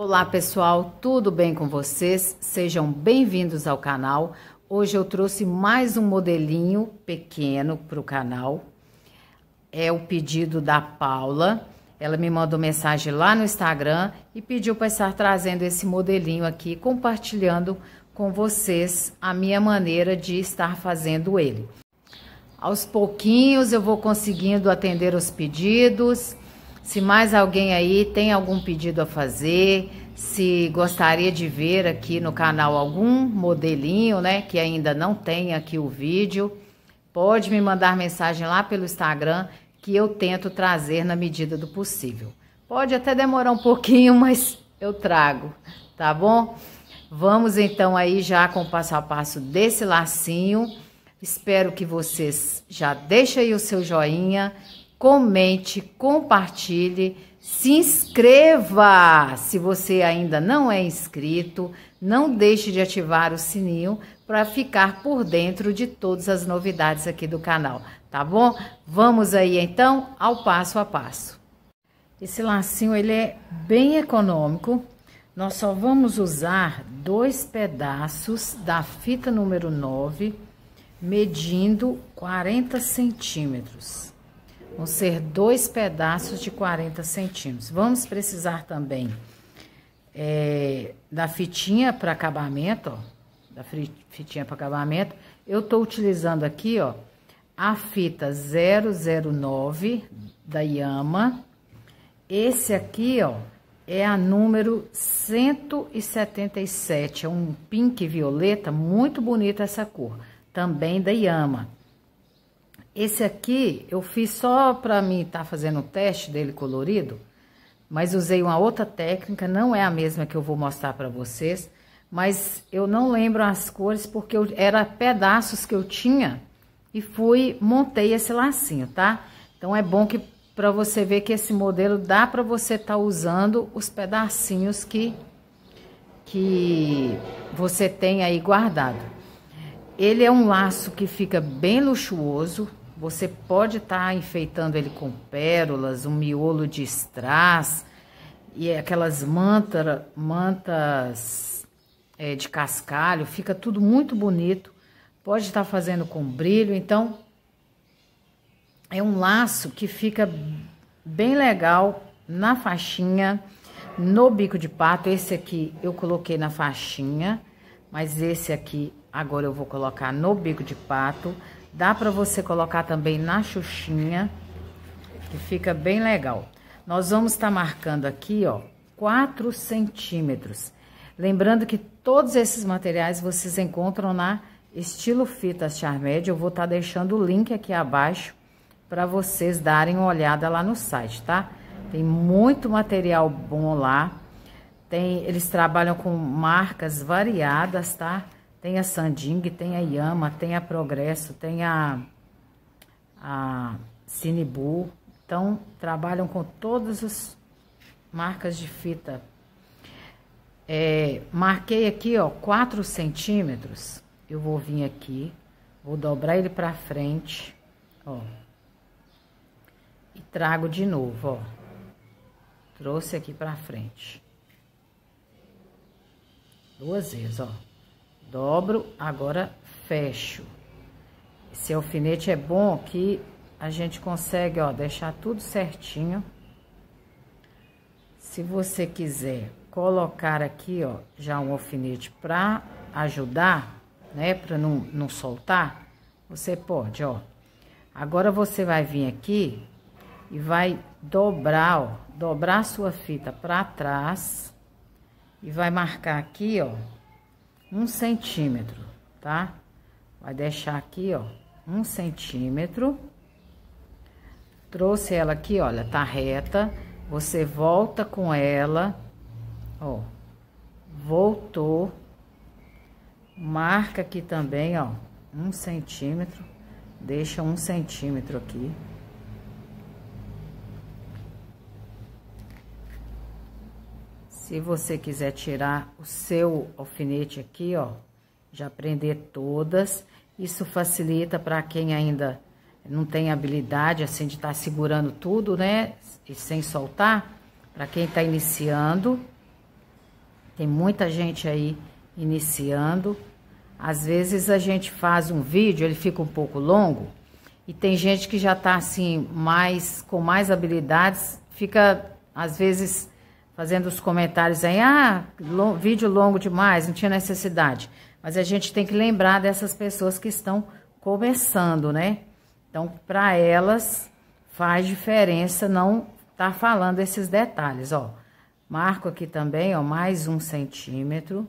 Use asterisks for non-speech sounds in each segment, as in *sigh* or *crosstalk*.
Olá pessoal, tudo bem com vocês? Sejam bem-vindos ao canal. Hoje eu trouxe mais um modelinho pequeno para o canal. É o pedido da Paula. Ela me mandou mensagem lá no Instagram e pediu para estar trazendo esse modelinho aqui, compartilhando com vocês a minha maneira de estar fazendo ele. Aos pouquinhos eu vou conseguindo atender os pedidos se mais alguém aí tem algum pedido a fazer, se gostaria de ver aqui no canal algum modelinho, né, que ainda não tem aqui o vídeo, pode me mandar mensagem lá pelo Instagram que eu tento trazer na medida do possível. Pode até demorar um pouquinho, *laughs* mas eu trago, tá bom? Vamos então aí já com o passo a passo desse lacinho. Espero que vocês já deixem aí o seu joinha, comente, compartilhe, se inscreva se você ainda não é inscrito, não deixe de ativar o sininho para ficar por dentro de todas as novidades aqui do canal, tá bom? Vamos aí então ao passo a passo. Esse lacinho ele é bem econômico. Nós só vamos usar dois pedaços da fita número 9, medindo 40 centímetros vão ser dois pedaços de 40 centímetros. Vamos precisar também é, da fitinha para acabamento, ó, da fitinha para acabamento. Eu tô utilizando aqui, ó, a fita 009 da Yama. Esse aqui, ó, é a número 177, é um pink violeta, muito bonita essa cor, também da Yama. Esse aqui eu fiz só para mim estar tá fazendo o teste dele colorido, mas usei uma outra técnica, não é a mesma que eu vou mostrar para vocês, mas eu não lembro as cores porque eu, era pedaços que eu tinha e fui, montei esse lacinho, tá? Então é bom que para você ver que esse modelo dá para você estar tá usando os pedacinhos que que você tem aí guardado. Ele é um laço que fica bem luxuoso, você pode estar tá enfeitando ele com pérolas, um miolo de strass e aquelas manta, mantas é, de cascalho. Fica tudo muito bonito. Pode estar tá fazendo com brilho. Então, é um laço que fica bem legal na faixinha, no bico de pato. Esse aqui eu coloquei na faixinha, mas esse aqui agora eu vou colocar no bico de pato. Dá para você colocar também na xuxinha, que fica bem legal. Nós vamos estar tá marcando aqui, ó, 4 centímetros. Lembrando que todos esses materiais vocês encontram na Estilo Fitas Charmed. Eu vou estar tá deixando o link aqui abaixo para vocês darem uma olhada lá no site, tá? Tem muito material bom lá. Tem, eles trabalham com marcas variadas, tá? Tem a Sanding, tem a Yama, tem a Progresso, tem a, a Cinebu. Então, trabalham com todas as marcas de fita. É, marquei aqui, ó, 4 centímetros. Eu vou vir aqui, vou dobrar ele pra frente, ó. E trago de novo, ó. Trouxe aqui pra frente. Duas vezes, ó. Dobro, agora fecho. Esse alfinete é bom que a gente consegue, ó, deixar tudo certinho. Se você quiser colocar aqui, ó, já um alfinete para ajudar, né, para não, não soltar, você pode, ó. Agora você vai vir aqui e vai dobrar, ó, dobrar sua fita para trás e vai marcar aqui, ó, um centímetro, tá? Vai deixar aqui, ó, um centímetro. Trouxe ela aqui, olha, tá reta. Você volta com ela, ó, voltou. Marca aqui também, ó, um centímetro. Deixa um centímetro aqui. Se você quiser tirar o seu alfinete aqui, ó, já prender todas, isso facilita para quem ainda não tem habilidade, assim, de estar tá segurando tudo, né, e sem soltar, para quem está iniciando, tem muita gente aí iniciando, às vezes a gente faz um vídeo, ele fica um pouco longo, e tem gente que já está assim, mais com mais habilidades, fica às vezes fazendo os comentários aí, ah, vídeo longo demais, não tinha necessidade. Mas a gente tem que lembrar dessas pessoas que estão começando, né? Então, para elas, faz diferença não estar tá falando esses detalhes, ó. Marco aqui também, ó, mais um centímetro.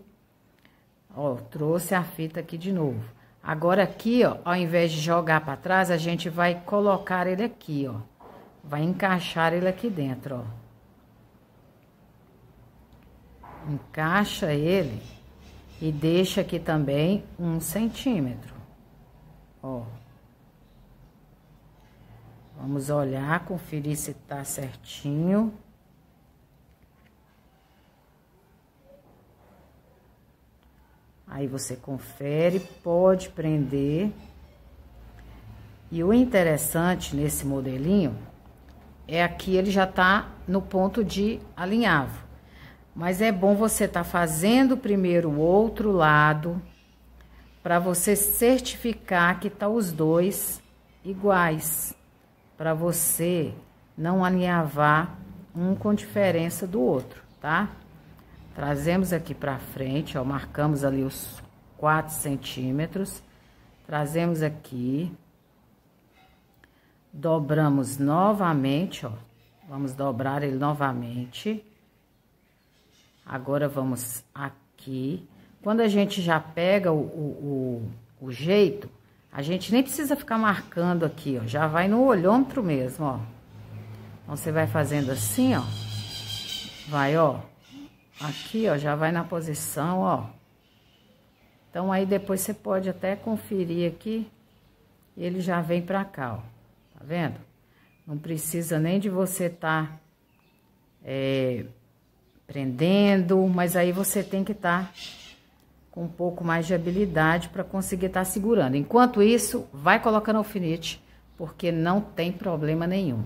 Ó, trouxe a fita aqui de novo. Agora aqui, ó, ao invés de jogar para trás, a gente vai colocar ele aqui, ó. Vai encaixar ele aqui dentro, ó. Encaixa ele e deixa aqui também um centímetro. Ó. Vamos olhar, conferir se tá certinho. Aí você confere, pode prender. E o interessante nesse modelinho é aqui ele já tá no ponto de alinhavo. Mas é bom você estar tá fazendo primeiro o outro lado, para você certificar que tá os dois iguais, para você não alinhavar um com diferença do outro, tá? Trazemos aqui para frente, ó, marcamos ali os 4 centímetros, trazemos aqui, dobramos novamente, ó, vamos dobrar ele novamente, Agora vamos aqui. Quando a gente já pega o, o, o, o jeito, a gente nem precisa ficar marcando aqui, ó. Já vai no olhômetro mesmo, ó. Então, você vai fazendo assim, ó. Vai, ó. Aqui, ó, já vai na posição, ó. Então, aí depois você pode até conferir aqui. E ele já vem pra cá, ó. Tá vendo? Não precisa nem de você tá... É, prendendo, mas aí você tem que estar tá com um pouco mais de habilidade para conseguir estar tá segurando. Enquanto isso, vai colocando alfinete, porque não tem problema nenhum.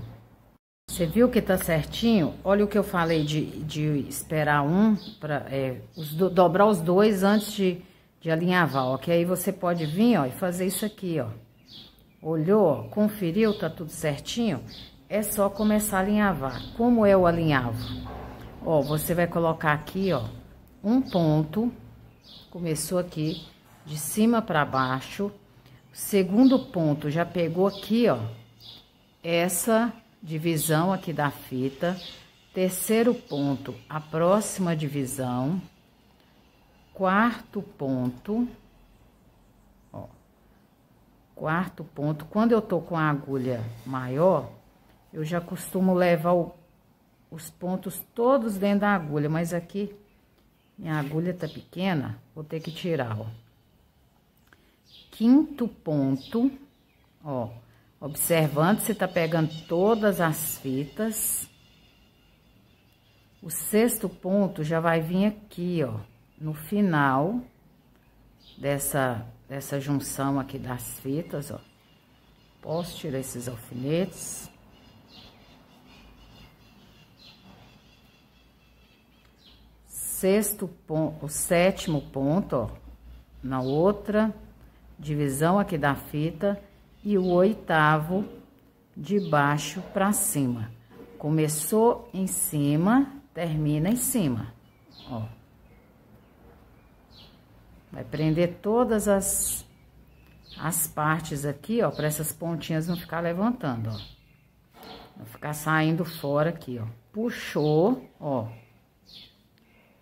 Você viu que tá certinho? Olha o que eu falei de, de esperar um, pra, é, os do, dobrar os dois antes de, de alinhavar, ó. Que aí você pode vir, ó, e fazer isso aqui, ó. Olhou, ó, conferiu, tá tudo certinho? É só começar a alinhavar. Como é o alinhavo? Ó, você vai colocar aqui, ó, um ponto, começou aqui, de cima para baixo. Segundo ponto, já pegou aqui, ó, essa divisão aqui da fita. Terceiro ponto, a próxima divisão. Quarto ponto, ó, quarto ponto. Quando eu tô com a agulha maior, eu já costumo levar o os pontos todos dentro da agulha, mas aqui minha agulha tá pequena, vou ter que tirar, ó. Quinto ponto, ó, observando se tá pegando todas as fitas. O sexto ponto já vai vir aqui, ó, no final dessa, dessa junção aqui das fitas, ó. Posso tirar esses alfinetes. sexto ponto, o sétimo ponto, ó, na outra divisão aqui da fita e o oitavo de baixo para cima. Começou em cima, termina em cima, ó. Vai prender todas as, as partes aqui, ó, para essas pontinhas não ficar levantando, ó. Não ficar saindo fora aqui, ó. Puxou, ó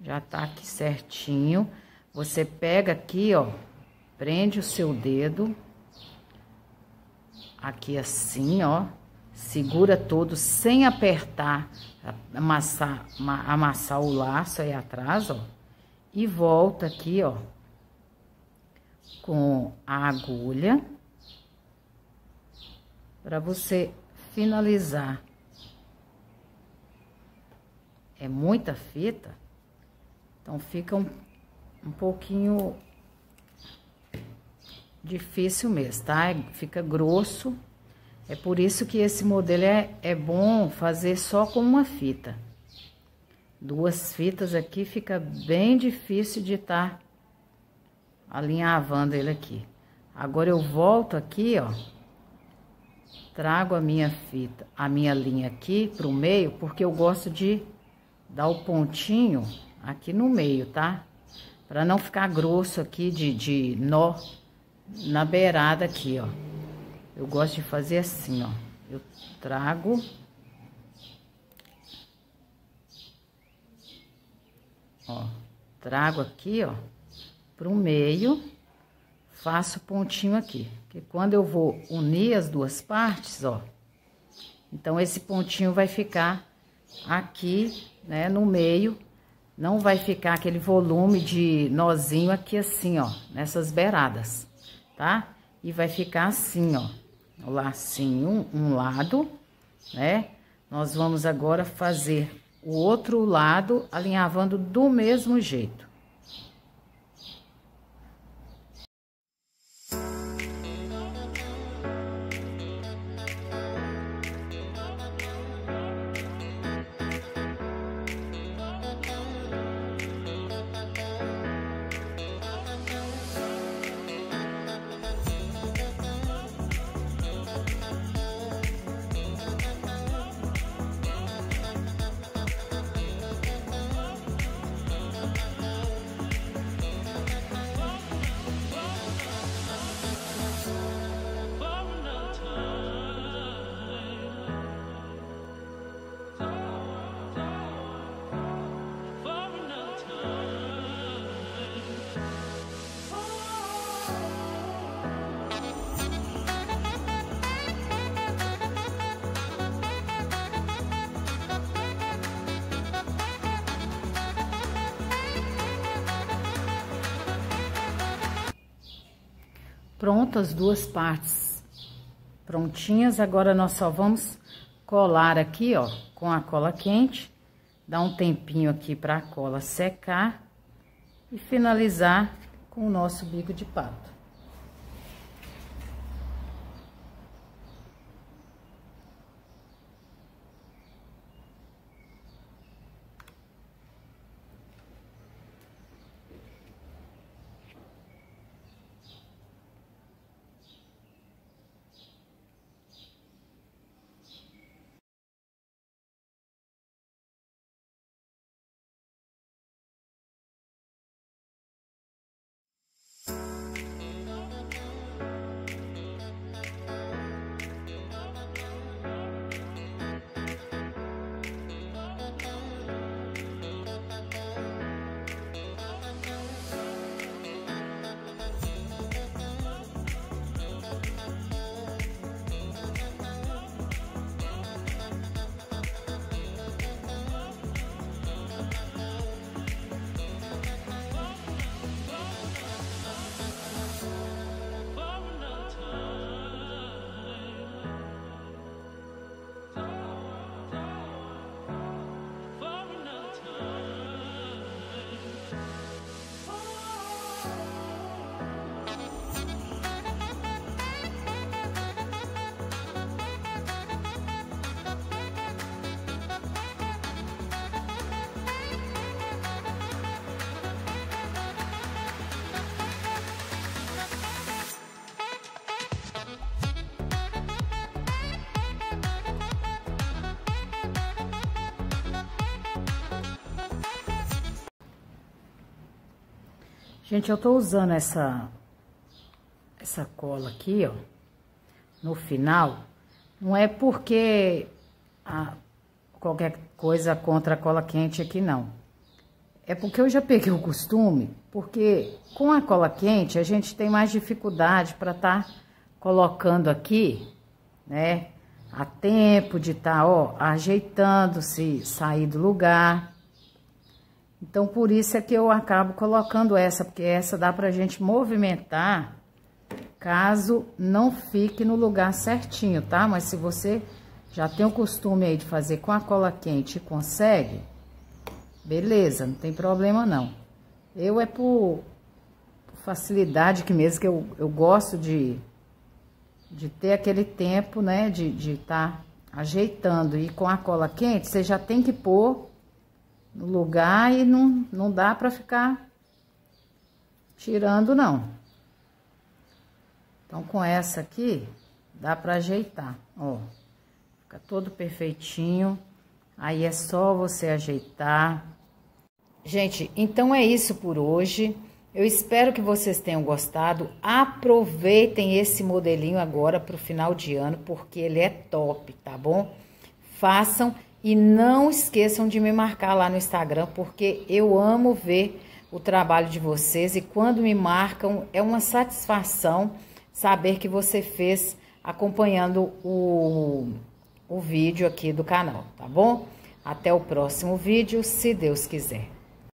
já tá aqui certinho. Você pega aqui, ó, prende o seu dedo. Aqui assim, ó. Segura todo sem apertar, amassar, amassar o laço aí atrás, ó. E volta aqui, ó, com a agulha para você finalizar. É muita fita. Então, fica um, um pouquinho difícil mesmo, tá? É, fica grosso. É por isso que esse modelo é, é bom fazer só com uma fita. Duas fitas aqui fica bem difícil de estar tá alinhavando ele aqui. Agora eu volto aqui, ó. Trago a minha fita, a minha linha aqui pro meio, porque eu gosto de dar o pontinho aqui no meio, tá? Pra não ficar grosso aqui de, de nó na beirada aqui, ó. Eu gosto de fazer assim, ó. Eu trago... Ó, trago aqui, ó, pro meio, faço pontinho aqui. Porque quando eu vou unir as duas partes, ó, então esse pontinho vai ficar aqui, né, no meio, não vai ficar aquele volume de nozinho aqui assim, ó, nessas beiradas, tá? E vai ficar assim, ó, o lacinho, um lado, né? Nós vamos agora fazer o outro lado alinhavando do mesmo jeito. Prontas as duas partes. Prontinhas, agora nós só vamos colar aqui, ó, com a cola quente. Dá um tempinho aqui para a cola secar e finalizar com o nosso bico de pato. Gente, eu tô usando essa, essa cola aqui, ó, no final. Não é porque a, qualquer coisa contra a cola quente aqui, não. É porque eu já peguei o costume, porque com a cola quente a gente tem mais dificuldade para estar tá colocando aqui, né? A tempo de estar, tá, ó, ajeitando se sair do lugar. Então, por isso é que eu acabo colocando essa, porque essa dá pra gente movimentar, caso não fique no lugar certinho, tá? Mas se você já tem o costume aí de fazer com a cola quente e consegue, beleza, não tem problema não. Eu é por facilidade que mesmo que eu, eu gosto de, de ter aquele tempo, né, de estar de tá ajeitando. E com a cola quente, você já tem que pôr no lugar e não, não dá para ficar tirando, não. Então, com essa aqui, dá para ajeitar, ó. Fica todo perfeitinho. Aí é só você ajeitar. Gente, então é isso por hoje. Eu espero que vocês tenham gostado. Aproveitem esse modelinho agora para o final de ano, porque ele é top, tá bom? Façam e não esqueçam de me marcar lá no Instagram, porque eu amo ver o trabalho de vocês e quando me marcam é uma satisfação saber que você fez acompanhando o, o vídeo aqui do canal, tá bom? Até o próximo vídeo, se Deus quiser.